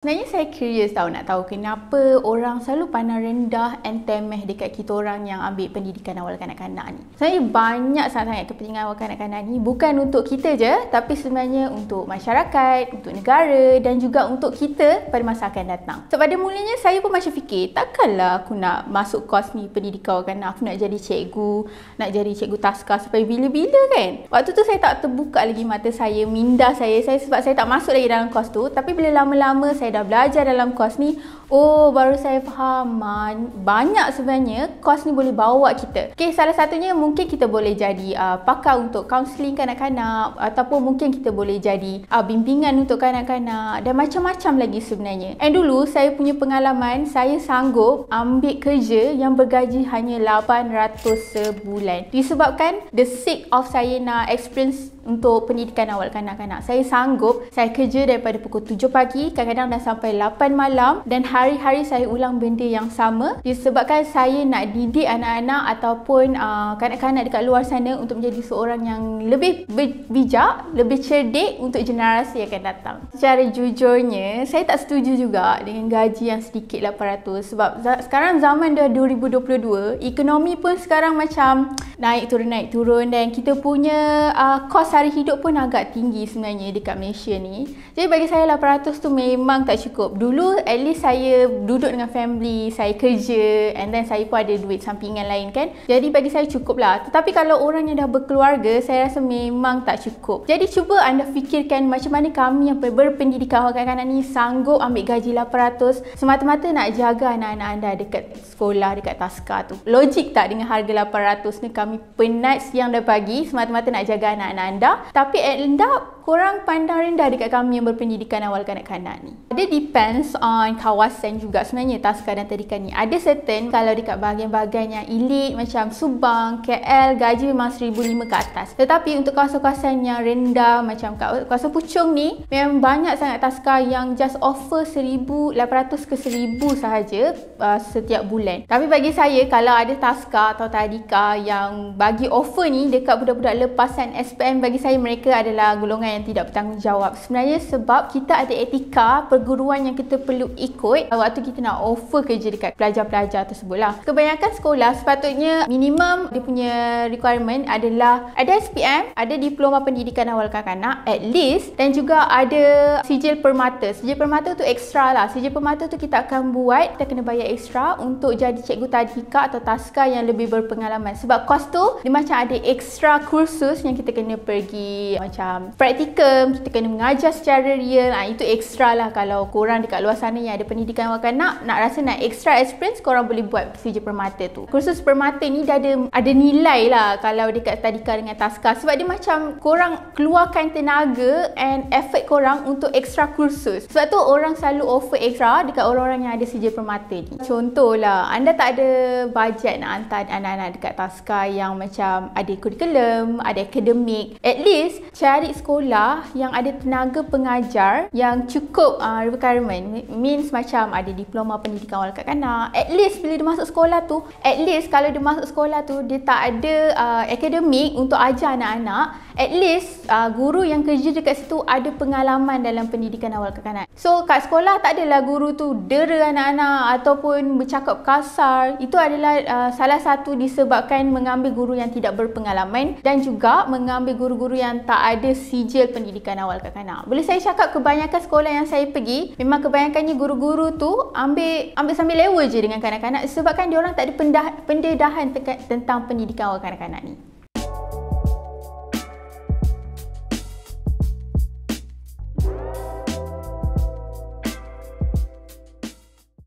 Sebenarnya saya curious tau nak tahu kenapa orang selalu pandang rendah and temeh dekat kita orang yang ambil pendidikan awal kanak-kanak ni. Saya banyak sangat-sangat kepentingan awal kanak-kanak ni bukan untuk kita je tapi sebenarnya untuk masyarakat, untuk negara dan juga untuk kita pada masa akan datang. Sebab pada mulanya saya pun macam fikir takkanlah aku nak masuk kos ni pendidikan awal kanak aku nak jadi cikgu, nak jadi cikgu taska sampai bila-bila kan? Waktu tu saya tak terbuka lagi mata saya, minda saya, saya sebab saya tak masuk lagi dalam kos tu tapi bila lama-lama saya dah belajar dalam kelas ni Oh, baru saya faham. Banyak sebenarnya kos ni boleh bawa kita. Okay, salah satunya mungkin kita boleh jadi uh, pakar untuk kaunseling kanak-kanak ataupun mungkin kita boleh jadi uh, bimbingan untuk kanak-kanak dan macam-macam lagi sebenarnya. And dulu, saya punya pengalaman, saya sanggup ambil kerja yang bergaji hanya RM800 sebulan. Disebabkan the sake of saya nak experience untuk pendidikan awal kanak-kanak. Saya sanggup, saya kerja daripada pukul 7 pagi, kadang-kadang dah sampai 8 malam dan hari hari-hari saya ulang benda yang sama disebabkan saya nak didik anak-anak ataupun uh, kanak-kanak dekat luar sana untuk menjadi seorang yang lebih bijak, lebih cerdik untuk generasi yang akan datang. Secara jujurnya, saya tak setuju juga dengan gaji yang sedikit 800 sebab za- sekarang zaman dah 2022, ekonomi pun sekarang macam naik turun naik turun dan kita punya uh, kos hari hidup pun agak tinggi sebenarnya dekat Malaysia ni. Jadi bagi saya 800 tu memang tak cukup. Dulu at least saya saya duduk dengan family, saya kerja and then saya pun ada duit sampingan lain kan. Jadi bagi saya cukup lah. Tetapi kalau orang yang dah berkeluarga, saya rasa memang tak cukup. Jadi cuba anda fikirkan macam mana kami yang berpendidikan orang kanan-kanan ni sanggup ambil gaji 800 semata-mata nak jaga anak-anak anda dekat sekolah, dekat taska tu. Logik tak dengan harga 800 ni kami penat siang dah pagi semata-mata nak jaga anak-anak anda. Tapi end up Korang pandang rendah dekat kami yang berpendidikan awal kanak-kanak ni. Dia depends on kawasan juga sebenarnya taskar dan tadikan ni. Ada certain kalau dekat bahagian-bahagian yang elite macam Subang, KL, gaji memang RM1,500 ke atas. Tetapi untuk kawasan-kawasan yang rendah macam kawasan Puchong ni, memang banyak sangat taskar yang just offer RM1,800 ke RM1,000 sahaja uh, setiap bulan. Tapi bagi saya, kalau ada taskar atau tadika yang bagi offer ni dekat budak-budak lepasan SPM, bagi saya mereka adalah golongan yang yang tidak bertanggungjawab. Sebenarnya sebab kita ada etika perguruan yang kita perlu ikut waktu kita nak offer kerja dekat pelajar-pelajar tersebut lah. Kebanyakan sekolah sepatutnya minimum dia punya requirement adalah ada SPM, ada diploma pendidikan awal kanak-kanak at least dan juga ada sijil permata. Sijil permata tu extra lah. Sijil permata tu kita akan buat, kita kena bayar extra untuk jadi cikgu tadika atau taska yang lebih berpengalaman. Sebab kos tu dia macam ada extra kursus yang kita kena pergi macam practice praktikum, kita kena mengajar secara real. Ha, itu extra lah kalau korang dekat luar sana yang ada pendidikan wakil nak, nak rasa nak extra experience, korang boleh buat procedure permata tu. Kursus permata ni dah ada, ada nilai lah kalau dekat tadika dengan taska. Sebab dia macam korang keluarkan tenaga and effort korang untuk extra kursus. Sebab tu orang selalu offer extra dekat orang-orang yang ada sijil permata ni. Contohlah, anda tak ada bajet nak hantar anak-anak dekat taska yang macam ada curriculum, ada akademik. At least, cari sekolah sekolah yang ada tenaga pengajar yang cukup uh, requirement means macam ada diploma pendidikan awal kanak-kanak at least bila dia masuk sekolah tu at least kalau dia masuk sekolah tu dia tak ada uh, ah, akademik untuk ajar anak-anak at least uh, guru yang kerja dekat situ ada pengalaman dalam pendidikan awal kekanak. So kat sekolah tak adalah guru tu dera anak-anak ataupun bercakap kasar. Itu adalah uh, salah satu disebabkan mengambil guru yang tidak berpengalaman dan juga mengambil guru-guru yang tak ada sijil pendidikan awal kekanak. Boleh saya cakap kebanyakan sekolah yang saya pergi memang kebanyakannya guru-guru tu ambil ambil sambil lewa je dengan kanak-kanak sebabkan dia orang tak ada pendah, pendedahan tentang pendidikan awal kanak-kanak ni.